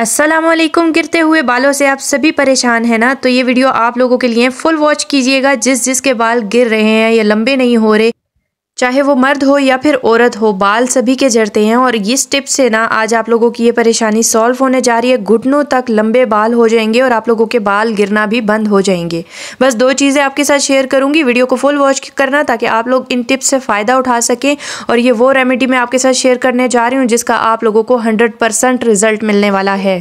असलम गिरते हुए बालों से आप सभी परेशान हैं ना तो ये वीडियो आप लोगों के लिए फुल वॉच कीजिएगा जिस जिसके बाल गिर रहे हैं या लंबे नहीं हो रहे चाहे वो मर्द हो या फिर औरत हो बाल सभी के झड़ते हैं और इस टिप से ना आज आप लोगों की ये परेशानी सॉल्व होने जा रही है घुटनों तक लंबे बाल हो जाएंगे और आप लोगों के बाल गिरना भी बंद हो जाएंगे बस दो चीज़ें आपके साथ शेयर करूंगी वीडियो को फुल वॉच करना ताकि आप लोग इन टिप्स से फ़ायदा उठा सकें और ये वो रेमेडी मैं आपके साथ शेयर करने जा रही हूँ जिसका आप लोगों को हंड्रेड रिजल्ट मिलने वाला है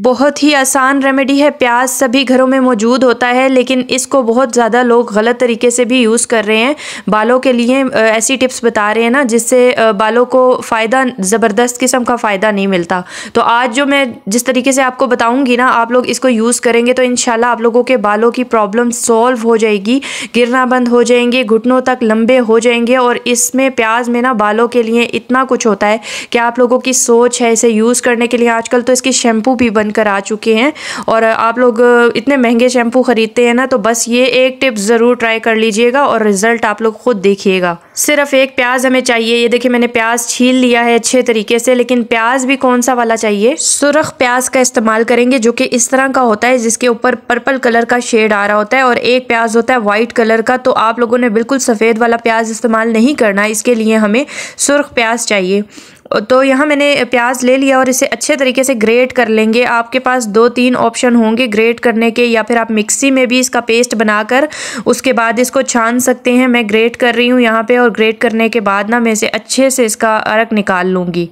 बहुत ही आसान रेमेडी है प्याज सभी घरों में मौजूद होता है लेकिन इसको बहुत ज़्यादा लोग गलत तरीके से भी यूज़ कर रहे हैं बालों के लिए ऐसी टिप्स बता रहे हैं ना जिससे बालों को फ़ायदा ज़बरदस्त किस्म का फ़ायदा नहीं मिलता तो आज जो मैं जिस तरीके से आपको बताऊँगी ना आप लोग इसको यूज़ करेंगे तो इन आप लोगों के बालों की प्रॉब्लम सॉल्व हो जाएगी गिरना बंद हो जाएंगे घुटनों तक लंबे हो जाएंगे और इसमें प्याज में ना बालों के लिए इतना कुछ होता है कि आप लोगों की सोच है इसे यूज़ करने के लिए आजकल तो इसकी शैम्पू भी बन बनकर आ चुके हैं और आप लोग इतने महंगे शैम्पू ख़रीदते हैं ना तो बस ये एक टिप ज़रूर ट्राई कर लीजिएगा और रिज़ल्ट आप लोग ख़ुद देखिएगा सिर्फ एक प्याज हमें चाहिए ये देखिए मैंने प्याज छील लिया है अच्छे तरीके से लेकिन प्याज भी कौन सा वाला चाहिए सुरख प्याज का इस्तेमाल करेंगे जो कि इस तरह का होता है जिसके ऊपर पर्पल कलर का शेड आ रहा होता है और एक प्याज होता है वाइट कलर का तो आप लोगों ने बिल्कुल सफ़ेद वाला प्याज इस्तेमाल नहीं करना इसके लिए हमें सुरख प्याज चाहिए तो यहाँ मैंने प्याज ले लिया और इसे अच्छे तरीके से ग्रेट कर लेंगे आपके पास दो तीन ऑप्शन होंगे ग्रेट करने के या फिर आप मिक्सी में भी इसका पेस्ट बनाकर उसके बाद इसको छान सकते हैं मैं ग्रेट कर रही हूँ यहाँ पे और ग्रेट करने के बाद ना मैं इसे अच्छे से इसका अरक निकाल लूँगी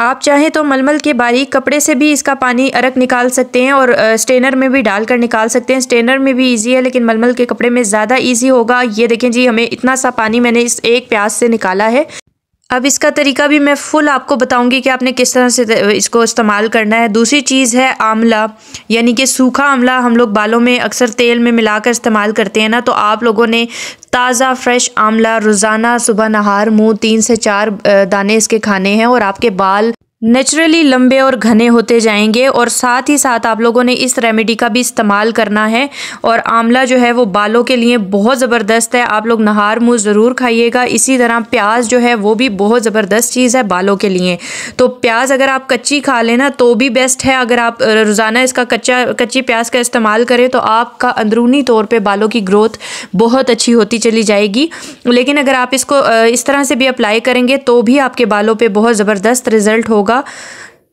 आप चाहें तो मलमल के बारीक कपड़े से भी इसका पानी अरक निकाल सकते हैं और स्टेनर में भी डालकर निकाल सकते हैं स्टेनर में भी इजी है लेकिन मलमल के कपड़े में ज़्यादा इजी होगा ये देखें जी हमें इतना सा पानी मैंने इस एक प्याज से निकाला है अब इसका तरीका भी मैं फुल आपको बताऊंगी कि आपने किस तरह से इसको इस्तेमाल करना है दूसरी चीज़ है आंवला यानी कि सूखा आंवला हम लोग बालों में अक्सर तेल में मिलाकर इस्तेमाल करते हैं ना तो आप लोगों ने ताज़ा फ्रेश आमला रोज़ाना सुबह नहार मुंह तीन से चार दाने इसके खाने हैं और आपके बाल नेचुरली लंबे और घने होते जाएंगे और साथ ही साथ आप लोगों ने इस रेमेडी का भी इस्तेमाल करना है और आंवला जो है वो बालों के लिए बहुत ज़बरदस्त है आप लोग नहार मुँह ज़रूर खाइएगा इसी तरह प्याज जो है वो भी बहुत ज़बरदस्त चीज़ है बालों के लिए तो प्याज अगर आप कच्ची खा लेना तो भी बेस्ट है अगर आप रोज़ाना इसका कच्चा कच्ची प्याज का इस्तेमाल करें तो आपका अंदरूनी तौर पर बालों की ग्रोथ बहुत अच्छी होती चली जाएगी लेकिन अगर आप इसको इस तरह से भी अप्लाई करेंगे तो भी आपके बालों पर बहुत ज़बरदस्त रिज़ल्ट होगा होगा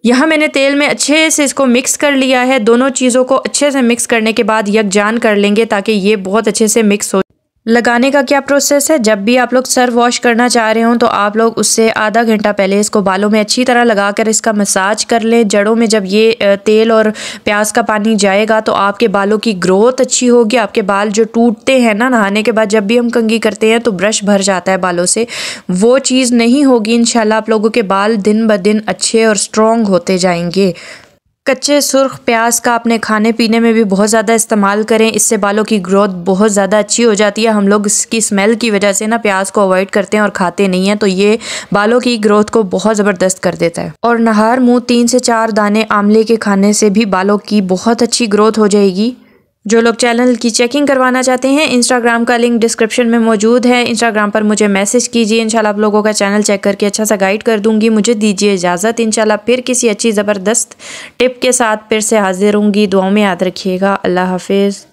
यहाँ मैंने तेल में अच्छे से इसको मिक्स कर लिया है दोनों चीज़ों को अच्छे से मिक्स करने के बाद यकजान कर लेंगे ताकि ये बहुत अच्छे से मिक्स हो लगाने का क्या प्रोसेस है जब भी आप लोग सर वॉश करना चाह रहे हो तो आप लोग उससे आधा घंटा पहले इसको बालों में अच्छी तरह लगा कर इसका मसाज कर लें जड़ों में जब ये तेल और प्याज का पानी जाएगा तो आपके बालों की ग्रोथ अच्छी होगी आपके बाल जो टूटते हैं ना नहाने के बाद जब भी हम कंगी करते हैं तो ब्रश भर जाता है बालों से वो चीज़ नहीं होगी इन आप लोगों के बाल दिन ब दिन अच्छे और स्ट्रॉन्ग होते जाएंगे कच्चे सुर्ख प्याज का अपने खाने पीने में भी बहुत ज़्यादा इस्तेमाल करें इससे बालों की ग्रोथ बहुत ज़्यादा अच्छी हो जाती है हम लोग इसकी स्मेल की वजह से ना प्याज को अवॉइड करते हैं और खाते नहीं हैं तो ये बालों की ग्रोथ को बहुत ज़बरदस्त कर देता है और नहार मुँह तीन से चार दाने आमले के खाने से भी बालों की बहुत अच्छी ग्रोथ हो जाएगी जो लोग चैनल की चेकिंग करवाना चाहते हैं इंस्टाग्राम का लिंक डिस्क्रिप्शन में मौजूद है इंस्टाग्राम पर मुझे मैसेज कीजिए इंशाल्लाह आप लोगों का चैनल चेक करके अच्छा सा गाइड कर दूंगी मुझे दीजिए इजाज़त इंशाल्लाह फिर किसी अच्छी ज़बरदस्त टिप के साथ फिर से हाजिर होंगी दुआओं में याद रखिएगा अल्लाह हाफिज़